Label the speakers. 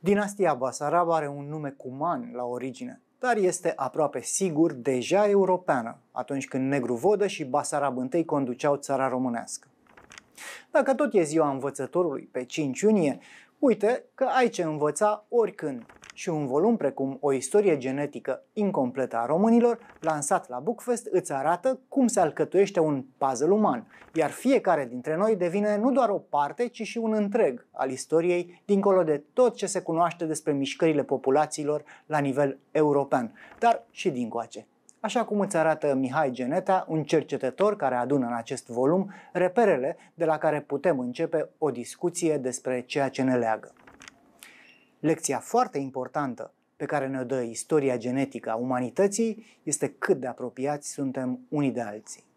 Speaker 1: Dinastia Basarab are un nume cuman la origine, dar este aproape sigur deja europeană, atunci când Negru Vodă și Basarab I conduceau țara românească. Dacă tot e ziua învățătorului pe 5 iunie, uite că ai ce învăța oricând și un volum precum O istorie genetică incompletă a românilor, lansat la Bookfest, îți arată cum se alcătuiește un puzzle uman, iar fiecare dintre noi devine nu doar o parte, ci și un întreg al istoriei, dincolo de tot ce se cunoaște despre mișcările populațiilor la nivel european, dar și dincoace așa cum îți arată Mihai Geneta, un cercetător care adună în acest volum reperele de la care putem începe o discuție despre ceea ce ne leagă. Lecția foarte importantă pe care ne-o dă istoria genetică a umanității este cât de apropiați suntem unii de alții.